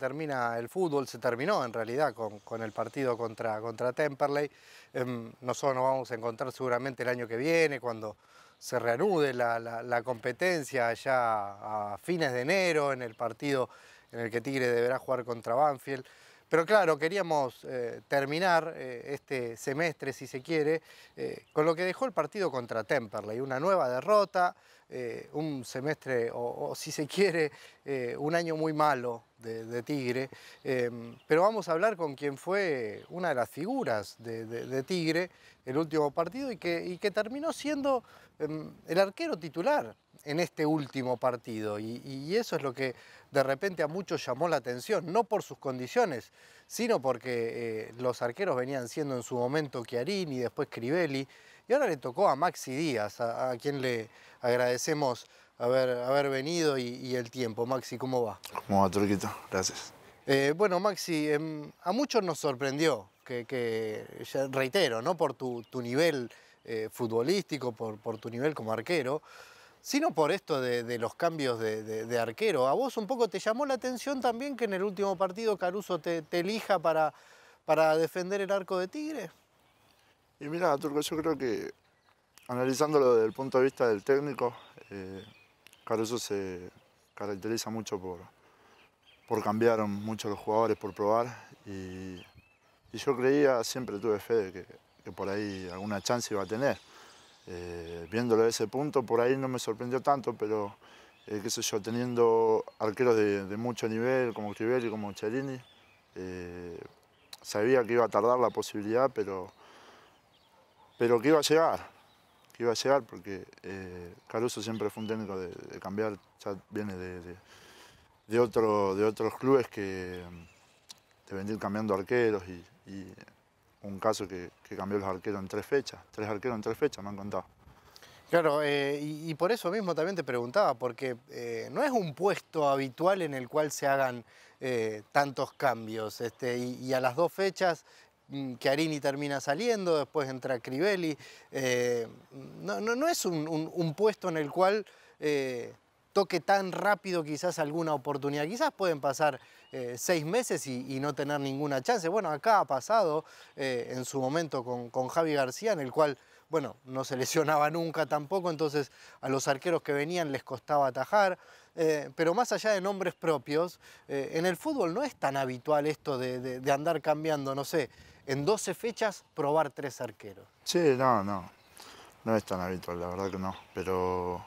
termina el fútbol, se terminó en realidad con, el partido contra, contra Temperley. Em, nosotros nos vamos a encontrar seguramente el año que viene, cuando se reanude la, competencia allá a fines de enero en el partido en el que Tigre deberá jugar contra Banfield. Pero claro, queríamos eh, terminar eh, este semestre, si se quiere, eh, con lo que dejó el partido contra Temperley, una nueva derrota, eh, un semestre o, si se quiere eh, un año muy malo de, Tigre, em, pero vamos a hablar con quien fue una de las figuras de, Tigre el último partido y que terminó siendo em, el arquero titular en este último partido. Y, eso es lo que de repente a muchos llamó la atención, no por sus condiciones, sino porque eh, los arqueros venían siendo en su momento Chiarini, después Crivelli, y ahora le tocó a Maxi Díaz, a, quien le agradecemos haber, haber venido y, el tiempo. Maxi, ¿cómo va? ¿Cómo va, Turquito? Gracias. Eh, bueno, Maxi, em, a muchos nos sorprendió, que, reitero, ¿no? por tu, nivel eh, futbolístico, por, por tu nivel como arquero, sino por esto de, los cambios de, arquero. ¿A vos un poco te llamó la atención también que en el último partido Caruso te, elija para, para defender el arco de Tigre? Y mira, Turco, yo creo que analizándolo desde el punto de vista del técnico, eh, Caruso se caracteriza mucho por, por cambiar mucho los jugadores, por probar. Y, yo creía, siempre tuve fe de que por ahí alguna chance iba a tener. Eh, viéndolo de ese punto, por ahí no me sorprendió tanto, pero eh, qué sé yo, teniendo arqueros de, mucho nivel, como Crivelli, como Cherini, eh, sabía que iba a tardar la posibilidad, pero, pero que iba a llegar, iba a llegar, porque Caruso siempre fue un técnico de, cambiar, ya viene de, otro, de otros clubes que mm, de venir cambiando arqueros y un caso que, cambió los arqueros en tres fechas, tres arqueros en tres fechas me han contado. Claro, eh, y, por eso mismo también te preguntaba, porque eh, no es un puesto habitual en el cual se hagan eh, tantos cambios. Este, y, a las dos fechas, mm, Chiarini termina saliendo, después entra Crivelli. No, no, es un, puesto en el cual toque tan rápido quizás alguna oportunidad. Quizás pueden pasar eh, seis meses y, no tener ninguna chance. Bueno, acá ha pasado eh, en su momento con, con, Javi García, en el cual, bueno, no se lesionaba nunca tampoco, entonces a los arqueros que venían les costaba atajar. Eh, pero más allá de nombres propios, en el fútbol no es tan habitual esto de, de, andar cambiando, no sé, en 12 fechas probar tres arqueros. Sí, no, no. No es tan habitual, la verdad que no. Pero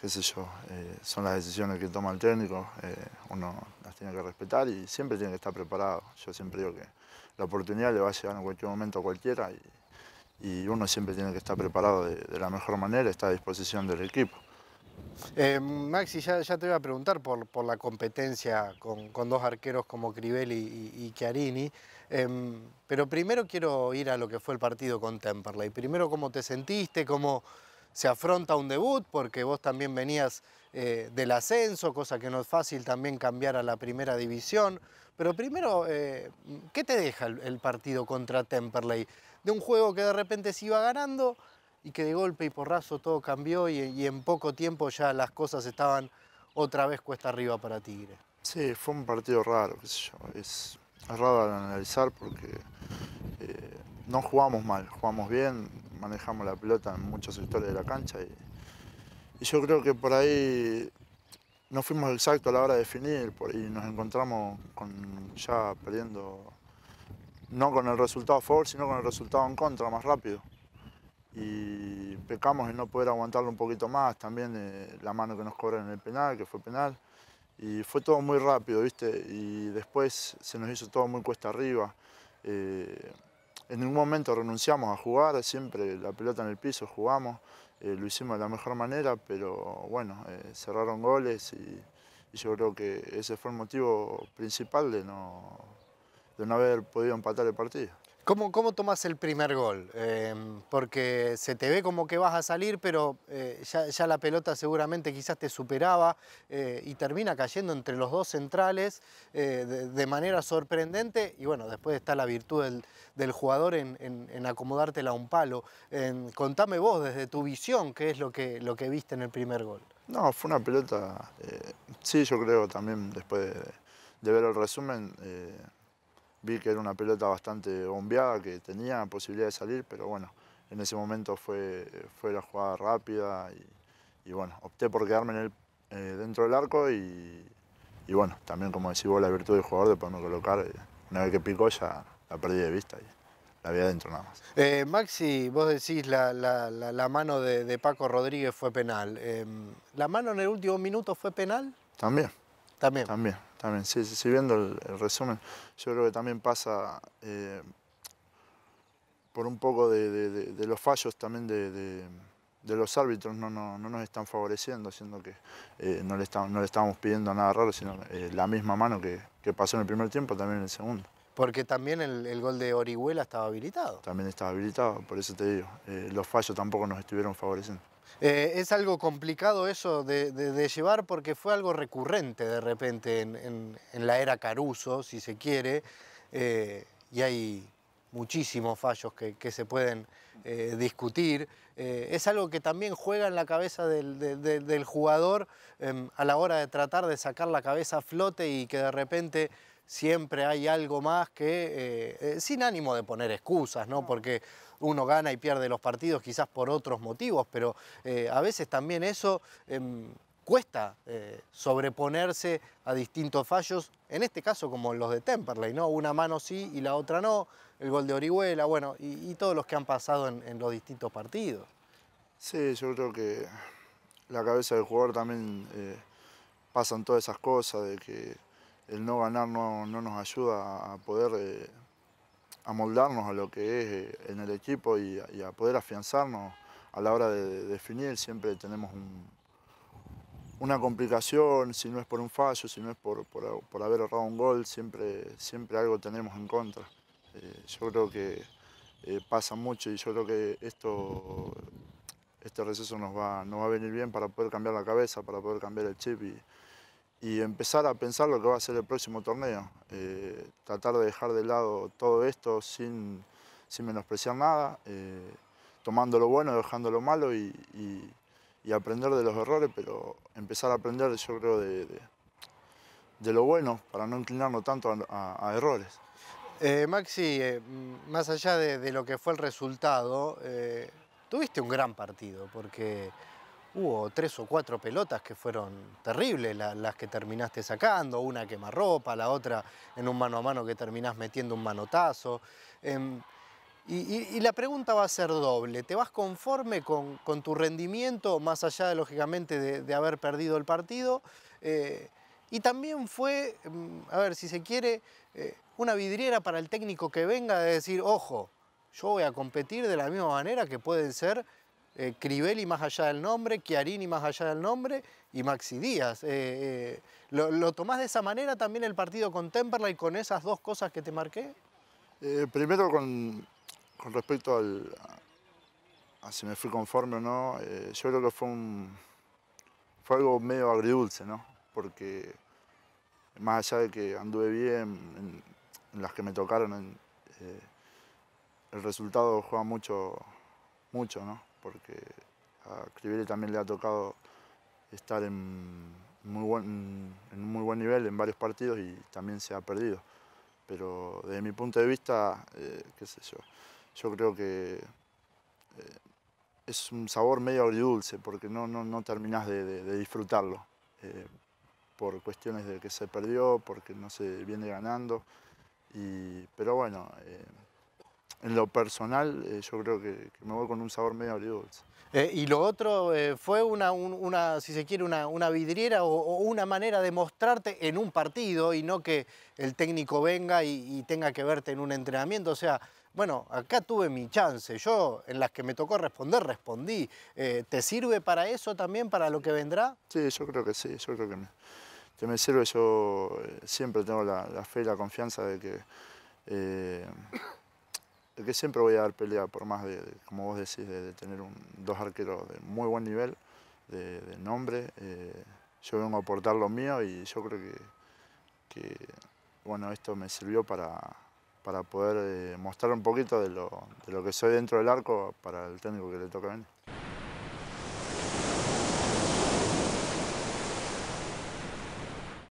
qué sé yo, eh, son las decisiones que toma el técnico, eh, uno las tiene que respetar y siempre tiene que estar preparado. Yo siempre digo que la oportunidad le va a llegar en cualquier momento a cualquiera y, uno siempre tiene que estar preparado de, la mejor manera, está a disposición del equipo. Eh, Maxi, ya, te iba a preguntar por, por la competencia con, dos arqueros como Crivelli y, y Chiarini, em, pero primero quiero ir a lo que fue el partido con Temperley. Primero, ¿cómo te sentiste? ¿Cómo, se afronta un debut porque vos también venías eh, del ascenso, cosa que no es fácil también cambiar a la primera división. Pero primero, eh, ¿qué te deja el, partido contra Temperley? De un juego que de repente se iba ganando y que de golpe y porrazo todo cambió y, en poco tiempo ya las cosas estaban otra vez cuesta arriba para Tigre. Sí, fue un partido raro, Es, raro analizar porque eh, no jugamos mal, jugamos bien, manejamos la pelota en muchos sectores de la cancha y, yo creo que por ahí no fuimos exactos a la hora de definir y nos encontramos con, ya perdiendo, no con el resultado a favor, sino con el resultado en contra más rápido. Y pecamos en no poder aguantarlo un poquito más, también la mano que nos cobran en el penal, que fue penal. Y fue todo muy rápido, ¿viste? Y después se nos hizo todo muy cuesta arriba. Eh, en ningún momento renunciamos a jugar, siempre la pelota en el piso, jugamos, eh, lo hicimos de la mejor manera, pero bueno, eh, cerraron goles y, y, yo creo que ese fue el motivo principal de no, de no haber podido empatar el partido. ¿Cómo, ¿Cómo, tomas el primer gol? Em, porque se te ve como que vas a salir, pero eh, ya, la pelota seguramente quizás te superaba eh, y termina cayendo entre los dos centrales eh, de, manera sorprendente. Y bueno, después está la virtud del, jugador en, en, acomodártela a un palo. Em, contame vos desde tu visión qué es lo que, lo que viste en el primer gol. No, fue una pelota, sí, yo creo también después de ver el resumen Vi que era una pelota bastante bombeada, que tenía posibilidad de salir, pero bueno, en ese momento fue, fue la jugada rápida y, bueno, opté por quedarme el, eh, dentro del arco y, bueno, también como decís vos, la virtud del jugador de poderme colocar, eh, una vez que picó ya la perdí de vista. Y, la vi adentro nada más. Eh, Maxi, vos decís la, la, mano de, Paco Rodríguez fue penal. Em, ¿La mano en el último minuto fue penal? También, también. También, también. Sí, viendo el, resumen, yo creo que también pasa eh, por un poco de, los fallos también de, los árbitros, no, no, nos están favoreciendo, siendo que eh, no, le está, no le estábamos pidiendo nada raro, sino eh, la misma mano que, que pasó en el primer tiempo, también en el segundo. Porque también el, gol de Orihuela estaba habilitado. También estaba habilitado, por eso te digo. Eh, los fallos tampoco nos estuvieron favoreciendo. Eh, es algo complicado eso de, llevar porque fue algo recurrente de repente en, la era Caruso, si se quiere, eh, y hay muchísimos fallos que, se pueden discutir. es algo que también juega en la cabeza del, del jugador em, a la hora de tratar de sacar la cabeza a flote y que de repente siempre hay algo más que, eh, eh, sin ánimo de poner excusas, ¿no? Porque uno gana y pierde los partidos quizás por otros motivos, pero eh, a veces también eso em, cuesta sobreponerse a distintos fallos, en este caso como los de Temperley, ¿no? Una mano sí y la otra no, el gol de Orihuela, bueno, y, todos los que han pasado en, en los distintos partidos. Sí, yo creo que la cabeza del jugador también pasan todas esas cosas de que el no ganar no, nos ayuda a poder eh, amoldarnos a lo que es eh, en el equipo y, a poder afianzarnos a la hora de, definir. Siempre tenemos una complicación, si no es por un fallo, si no es por, haber errado un gol, siempre, siempre algo tenemos en contra. Eh, yo creo que pasa mucho y yo creo que esto, este receso nos va, nos va a venir bien para poder cambiar la cabeza, para poder cambiar el chip y, y empezar a pensar lo que va a ser el próximo torneo. Eh, tratar de dejar de lado todo esto sin, menospreciar nada, eh, tomando lo bueno, dejando lo malo y, aprender de los errores, pero empezar a aprender yo creo de, lo bueno para no inclinarnos tanto a, errores. Eh, Maxi, más allá de, de, lo que fue el resultado, tuviste un gran partido porque hubo tres o cuatro pelotas que fueron terribles, las que terminaste sacando, una quemarropa, la otra en un mano a mano que terminás metiendo un manotazo. Em, y, la pregunta va a ser doble, ¿te vas conforme con, tu rendimiento, más allá de, lógicamente de, haber perdido el partido? Eh, y también fue, em, a ver, si se quiere, eh, una vidriera para el técnico que venga de decir, ojo, yo voy a competir de la misma manera que pueden ser eh, Crivelli más allá del nombre, Chiarini más allá del nombre y Maxi Díaz. Eh, eh, ¿lo, tomás de esa manera también el partido con Y con esas dos cosas que te marqué? primero con, con, respecto al, a si me fui conforme o no, yo creo que fue, un, fue algo medio agridulce, ¿no? Porque más allá de que anduve bien en, las que me tocaron, el resultado juega mucho, mucho, ¿no? porque a Crivelli también le ha tocado estar en muy buen, en muy buen nivel en varios partidos y también se ha perdido. Pero desde mi punto de vista, eh, qué sé yo, yo creo que eh, es un sabor medio agridulce porque no, no, no terminás de, disfrutarlo. Eh, por cuestiones de que se perdió, porque no se viene ganando. Y, pero bueno, en lo personal, eh, yo creo que, me voy con un sabor medio agridulce. Eh, y lo otro eh, fue una, una, si se quiere, una, vidriera o, una manera de mostrarte en un partido y no que el técnico venga y, tenga que verte en un entrenamiento. O sea, bueno, acá tuve mi chance. Yo en las que me tocó responder, respondí. ¿Te sirve para eso también, para lo que vendrá? Sí, yo creo que sí, yo creo que me, sirve. Yo siempre tengo la, la, fe y la confianza de que que siempre voy a dar pelea, por más de, como vos decís, de, tener un, dos arqueros de muy buen nivel, de, nombre. Eh, yo vengo a aportar lo mío y yo creo que, bueno, esto me sirvió para, poder eh, mostrar un poquito de lo, de lo que soy dentro del arco para el técnico que le toca venir.